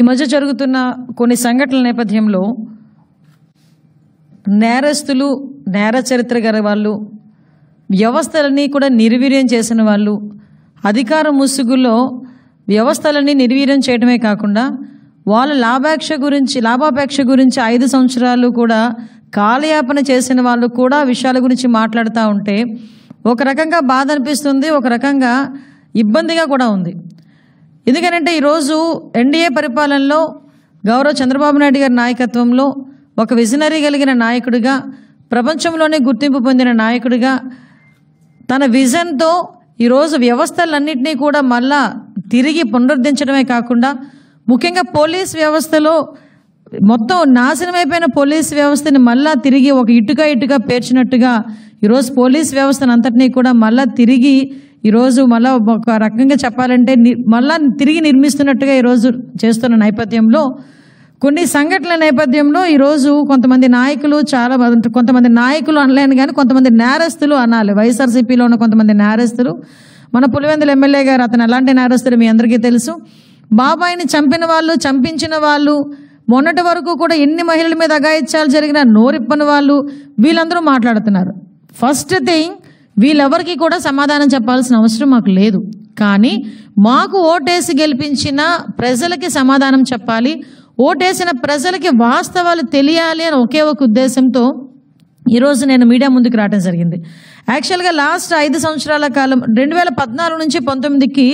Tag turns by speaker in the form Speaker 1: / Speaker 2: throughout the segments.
Speaker 1: ఈ మధ్య జరుగుతున్న కొన్ని సంఘటనల నేపథ్యంలో నేరస్తులు నేర చరిత్ర గల వాళ్ళు వ్యవస్థలన్నీ కూడా నిర్వీర్యం చేసిన వాళ్ళు అధికార ముసుగులో వ్యవస్థలన్నీ నిర్వీర్యం చేయడమే కాకుండా వాళ్ళ లాభాపేక్ష గురించి లాభాపేక్ష గురించి ఐదు సంవత్సరాలు కూడా కాలయాపన చేసిన వాళ్ళు కూడా విషయాల గురించి మాట్లాడుతూ ఉంటే ఒక రకంగా బాధ అనిపిస్తుంది ఒక రకంగా ఇబ్బందిగా కూడా ఉంది ఎందుకనంటే ఈరోజు ఎన్డీఏ పరిపాలనలో గౌరవ చంద్రబాబు నాయుడు గారి నాయకత్వంలో ఒక విజనరీ కలిగిన నాయకుడిగా ప్రపంచంలోనే గుర్తింపు పొందిన నాయకుడిగా తన విజన్తో ఈరోజు వ్యవస్థలన్నింటినీ కూడా మళ్ళా తిరిగి పునరుద్ధరించడమే కాకుండా ముఖ్యంగా పోలీస్ వ్యవస్థలో మొత్తం నాశనమైపోయిన పోలీస్ వ్యవస్థని మళ్ళా తిరిగి ఒక ఇటుక ఇటుక పేర్చినట్టుగా ఈరోజు పోలీస్ వ్యవస్థను అంతటినీ కూడా మళ్ళా తిరిగి ఈరోజు మళ్ళా ఒక రకంగా చెప్పాలంటే మళ్ళా తిరిగి నిర్మిస్తున్నట్టుగా ఈరోజు చేస్తున్న నేపథ్యంలో కొన్ని సంఘటనల నేపథ్యంలో ఈరోజు కొంతమంది నాయకులు చాలా కొంతమంది నాయకులు అనలేను కానీ కొంతమంది నేరస్తులు అనాలి వైఎస్ఆర్సీపీలో ఉన్న కొంతమంది నేరస్తులు మన పులివెందుల ఎమ్మెల్యే గారు అతను ఎలాంటి నేరస్తులు మీ అందరికీ తెలుసు బాబాయిని చంపిన వాళ్ళు చంపించిన వాళ్ళు మొన్నటి వరకు కూడా ఎన్ని మహిళల మీద అగాయిత్యాలు జరిగినా నోరిప్పని వాళ్ళు వీళ్ళందరూ మాట్లాడుతున్నారు ఫస్ట్ థింగ్ వీళ్ళెవరికి కూడా సమాధానం చెప్పాల్సిన అవసరం మాకు లేదు కానీ మాకు ఓటేసి గెలిపించిన ప్రజలకి సమాధానం చెప్పాలి ఓటేసిన ప్రజలకి వాస్తవాలు తెలియాలి అని ఒకే ఒక ఉద్దేశంతో ఈరోజు నేను మీడియా ముందుకు రావడం జరిగింది యాక్చువల్గా లాస్ట్ ఐదు సంవత్సరాల కాలం రెండు వేల పద్నాలుగు నుంచి పంతొమ్మిదికి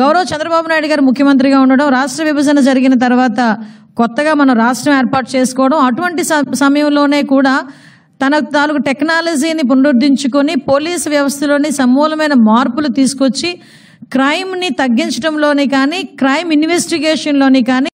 Speaker 1: గౌరవ్ చంద్రబాబు నాయుడు గారు ముఖ్యమంత్రిగా ఉండడం రాష్ట్ర విభజన జరిగిన తర్వాత కొత్తగా మనం రాష్ట్రం ఏర్పాటు చేసుకోవడం అటువంటి సమయంలోనే కూడా తన నాలుగు టెక్నాలజీని పునరుద్ధరించుకొని పోలీస్ వ్యవస్థలోని సమూలమైన మార్పులు తీసుకొచ్చి క్రైమ్ని తగ్గించడంలోని కానీ క్రైమ్ ఇన్వెస్టిగేషన్లోని కానీ